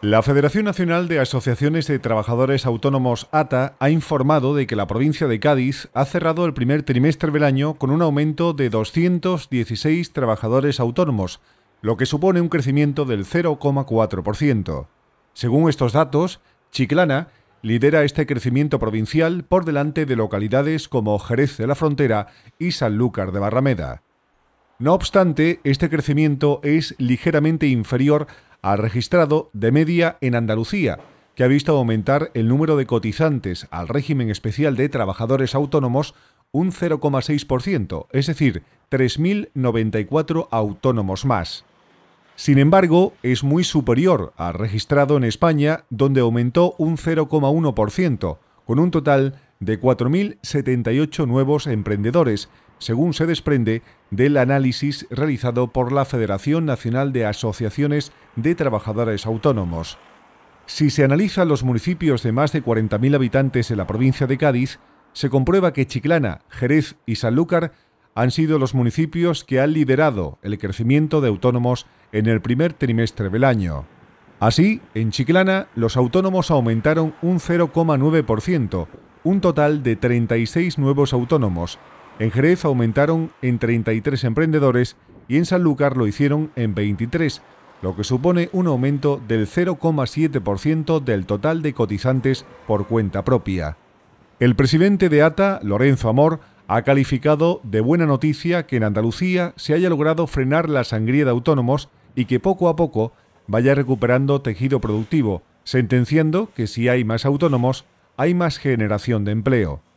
La Federación Nacional de Asociaciones de Trabajadores Autónomos ATA ha informado de que la provincia de Cádiz ha cerrado el primer trimestre del año con un aumento de 216 trabajadores autónomos, lo que supone un crecimiento del 0,4%. Según estos datos, Chiclana lidera este crecimiento provincial por delante de localidades como Jerez de la Frontera y Sanlúcar de Barrameda. No obstante, este crecimiento es ligeramente inferior ha registrado de media en Andalucía, que ha visto aumentar el número de cotizantes al régimen especial de trabajadores autónomos un 0,6%, es decir, 3.094 autónomos más. Sin embargo, es muy superior al registrado en España, donde aumentó un 0,1%, con un total de 4.078 nuevos emprendedores, según se desprende del análisis realizado por la Federación Nacional de Asociaciones de trabajadores autónomos. Si se analiza los municipios de más de 40.000 habitantes en la provincia de Cádiz, se comprueba que Chiclana, Jerez y Sanlúcar han sido los municipios que han liderado el crecimiento de autónomos en el primer trimestre del año. Así, en Chiclana, los autónomos aumentaron un 0,9%, un total de 36 nuevos autónomos. En Jerez aumentaron en 33 emprendedores y en Sanlúcar lo hicieron en 23, lo que supone un aumento del 0,7% del total de cotizantes por cuenta propia. El presidente de ATA, Lorenzo Amor, ha calificado de buena noticia que en Andalucía se haya logrado frenar la sangría de autónomos y que poco a poco vaya recuperando tejido productivo, sentenciando que si hay más autónomos, hay más generación de empleo.